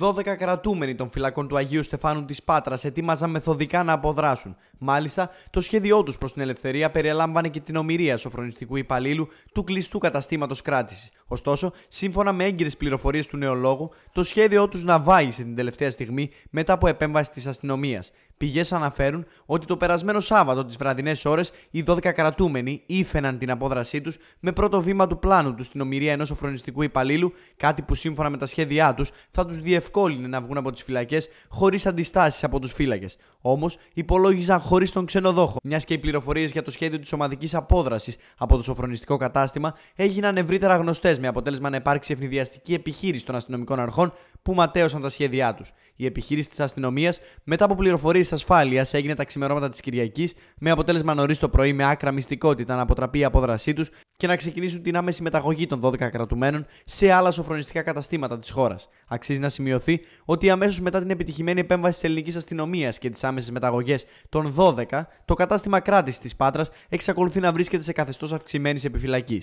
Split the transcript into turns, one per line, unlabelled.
12 κρατούμενοι των φυλακών του Αγίου Στεφάνου της Πάτρας ετοίμαζαν μεθοδικά να αποδράσουν. Μάλιστα, το σχέδιό τους προς την ελευθερία περιέλαμβανε και την ομοιρία σοφρονιστικού υπαλλήλου του κλειστού καταστήματος κράτησης, Ωστόσο, σύμφωνα με έγκυρες πληροφορίες του νεολόγου, το σχέδιό τους σε την τελευταία στιγμή μετά από επέμβαση της αστυνομίας. Πηγές αναφέρουν ότι το περασμένο Σάββατο τις βραδινές ώρες οι 12 κρατούμενοι ήφαιναν την απόδρασή τους με πρώτο βήμα του πλάνου τους στην ομοιρία ενός οφρονιστικού υπαλλήλου, κάτι που σύμφωνα με τα σχέδιά τους θα τους διευκόλυνε να βγουν από τις φυλακές χωρίς αντιστάσεις από τους φύλακες. Όμως υπολόγιζαν χωρίς τον ξενοδόχο, μιας και οι πληροφορίες για το σχέδιο της ομαδικής απόδρασης από το σοφρονιστικό κατάστημα έγιναν ευρύτερα γνωστές με αποτέλεσμα να υπάρξει ευνηδιαστική επιχείρηση των αστυνομικών αρχών που ματέωσαν τα σχέδιά τους. Η επιχείρηση της αστυνομίας, μετά από πληροφορίες ασφάλειας, έγινε τα ξημερώματα της Κυριακής με αποτέλεσμα νωρίς το πρωί με άκρα μυστικότητα να αποτραπεί η απόδρασή τους και να ξεκινήσουν την άμεση μεταγωγή των 12 κρατουμένων σε άλλα σοφρονιστικά καταστήματα της χώρας. Αξίζει να σημειωθεί ότι αμέσως μετά την επιτυχημένη επέμβαση της ελληνικής αστυνομίας και τις άμεσες μεταγωγές των 12, το κατάστημα κράτησης της Πάτρας εξακολουθεί να βρίσκεται σε καθεστώς αυξημένης επιφυλακής.